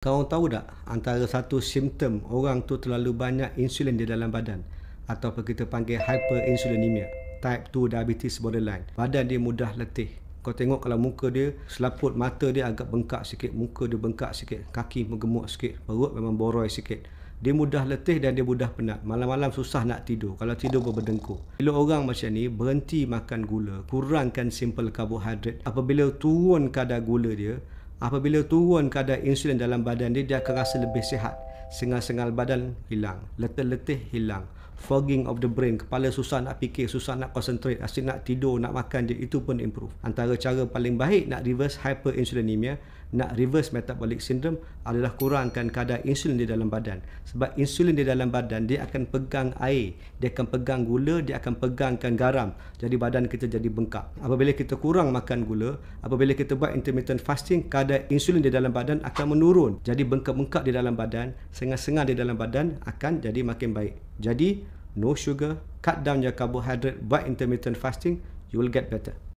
Kau tahu tak antara satu simptom orang tu terlalu banyak insulin di dalam badan atau apa kita panggil hyperinsulinemia type 2 diabetes borderline. Badan dia mudah letih. Kau tengok kalau muka dia selaput mata dia agak bengkak sikit, muka dia bengkak sikit, kaki menggemuk sikit, perut memang boroi sikit. Dia mudah letih dan dia mudah penat. Malam-malam susah nak tidur. Kalau tidur pun berdengkur. Bila orang macam ni berhenti makan gula, kurangkan simple carbohydrate. Apabila turun kadar gula dia, apabila turun kadar insulin dalam badan dia dia akan rasa lebih sihat sengal-sengal badan hilang, letih-letih hilang, fogging of the brain, kepala susah nak fikir, susah nak concentrate, asyik nak tidur, nak makan je, itu pun improve. Antara cara paling baik nak reverse hyperinsulinemia, nak reverse metabolic syndrome adalah kurangkan kadar insulin di dalam badan. Sebab insulin di dalam badan, dia akan pegang air, dia akan pegang gula, dia akan pegangkan garam. Jadi badan kita jadi bengkak. Apabila kita kurang makan gula, apabila kita buat intermittent fasting, kadar insulin di dalam badan akan menurun. Jadi bengkak-bengkak di dalam badan, sengah-sengah di dalam badan akan jadi makin baik. Jadi, no sugar, cut down your carbohydrate, buat intermittent fasting, you will get better.